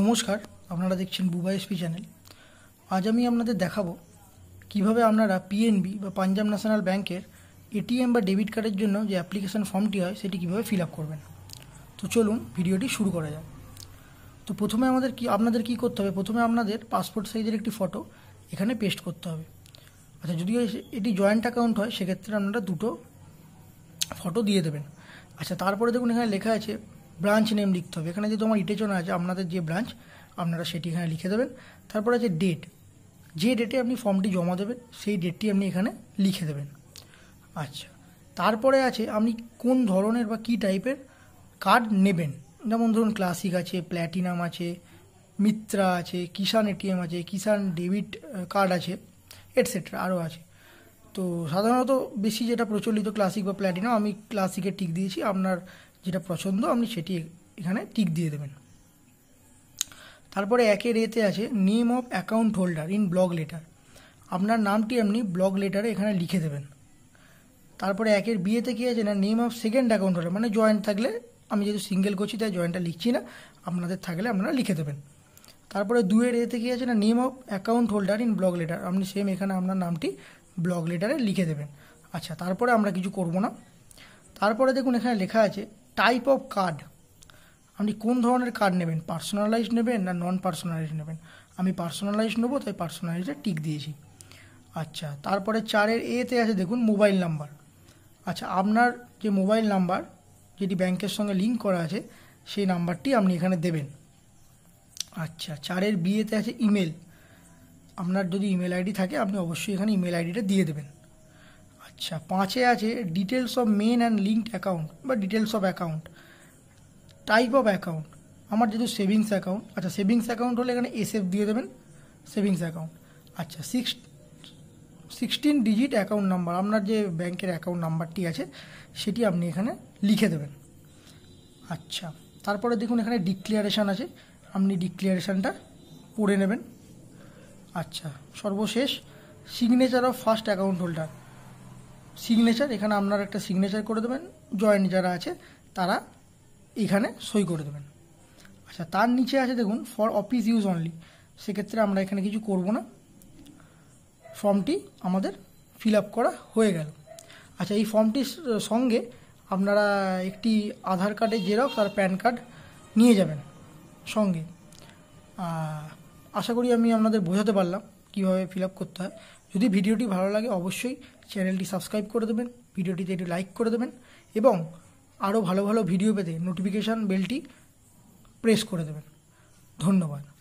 নমস্কার আপনারা দেখছেন বুবা এসপি চ্যানেল আজ আমি আপনাদের দেখাবো কিভাবে আপনারা পিএনবি বা পাঞ্জাব ন্যাশনাল ব্যাংকের এটিএম বা ডেবিট কার্ডের জন্য যে অ্যাপ্লিকেশন ফর্মটি হয় সেটি কিভাবে ফিল আপ করবেন তো চলুন ভিডিওটি শুরু করা যাক তো প্রথমে আমাদের কি আপনাদের কি করতে হবে প্রথমে আপনাদের পাসপোর্ট সাইজের একটি ফটো এখানে পেস্ট করতে হবে আচ্ছা যদি এটি জয়েন্ট অ্যাকাউন্ট হয় সেক্ষেত্রে আপনারা দুটো ফটো দিয়ে দেবেন আচ্ছা তারপরে দেখুন এখানে লেখা আছে ব্রাঞ্চ নেম লিখতে হবে এখানে যে তোমার ইটেচনা আছে আপনাদের যে ব্রাঞ্চ আপনারা সেটি এখানে লিখে দেবেন তারপর আছে ডেট যে ডেটে আপনি ফর্মটি জমা দেবেন সেই ডেটটি আপনি এখানে লিখে দেবেন আচ্ছা তারপরে আছে আপনি কোন ধরনের বা কী টাইপের কার্ড নেবেন যেমন ধরুন ক্লাসিক আছে প্ল্যাটিনাম আছে মিত্রা আছে কিষাণ এটিএম আছে কিষাণ ডেবিট কার্ড আছে এটসেট্রা আরও আছে তো সাধারণত বেশি যেটা প্রচলিত ক্লাসিক বা প্ল্যাটিনাম আমি ক্লাসিকে টিক দিয়েছি আপনার যেটা পছন্দ আপনি সেটি এখানে টিক দিয়ে দেবেন তারপরে একে রেতে আছে name of account holder in block letter আপনার নামটি আপনি ব্লগ লেটারে এখানে লিখে দেবেন তারপরে একের বিয়েতে কী আছে না name of second account holder মানে জয়েন্ট থাকলে আমি যেহেতু সিঙ্গেল করছি তাই জয়েন্টটা লিখছি না আপনাদের থাকলে আপনারা লিখে দেবেন তারপরে দুয়ের এতে কী আছে না name of account holder in block letter আপনি সেম এখানে আপনার নামটি ব্লগ লেটারে লিখে দেবেন আচ্ছা তারপরে আমরা কিছু করব না তারপরে দেখুন এখানে লেখা আছে টাইপ অফ কার্ড আপনি কোন ধরনের কার্ড নেবেন পার্সোনালাইজ নেবেন না নন পার্সোনালাইজ নেবেন আমি পার্সোনালাইজ নেবো তাই পার্সোনালাইজে টিক দিয়েছি আচ্ছা তারপরে চারের এতে আছে দেখুন মোবাইল নাম্বার আচ্ছা আপনার যে মোবাইল নাম্বার যেটি ব্যাংকের সঙ্গে লিঙ্ক করা আছে সেই নাম্বারটি আপনি এখানে দেবেন আচ্ছা চারের বিয়েতে আছে ইমেল আপনার যদি ইমেল আইডি থাকে আপনি অবশ্যই এখানে ইমেল আইডিটা দিয়ে দেবেন আচ্ছা পাঁচে আছে details of main and linked account বা details of account type of account আমার যেহেতু সেভিংস অ্যাকাউন্ট আচ্ছা সেভিংস অ্যাকাউন্ট হলে এখানে এসএফ দিয়ে দেবেন সেভিংস অ্যাকাউন্ট আচ্ছা six sixteen digit account number আপনার যে ব্যাংকের অ্যাকাউন্ট নাম্বারটি আছে সেটি আপনি এখানে লিখে দেবেন আচ্ছা তারপরে দেখুন এখানে ডিক্লিয়ারেশান আছে আপনি ডিক্লিয়ারেশানটা পড়ে নেবেন আচ্ছা সর্বশেষ signature of first account holder signature এখানে আপনার একটা সিগনেচার করে দেবেন জয়েন্ট যারা আছে তারা এখানে সই করে দেবেন আচ্ছা তার নিচে আছে দেখুন ফর অফিস ইউজ অনলি সেক্ষেত্রে আমরা এখানে কিছু করব না ফর্মটি আমাদের ফিল আপ করা হয়ে গেল আচ্ছা এই ফর্মটির সঙ্গে আপনারা একটি আধার কার্ডের জেরক্স আর প্যান কার্ড নিয়ে যাবেন সঙ্গে আশা করি আমি আপনাদের বোঝাতে পারলাম কীভাবে ফিল আপ করতে হয় যদি ভিডিওটি ভালো লাগে অবশ্যই চ্যানেলটি সাবস্ক্রাইব করে দেবেন ভিডিওটিতে একটি লাইক করে দেবেন এবং আরও ভালো ভালো ভিডিও পেতে নোটিফিকেশান বেলটি প্রেস করে দেবেন ধন্যবাদ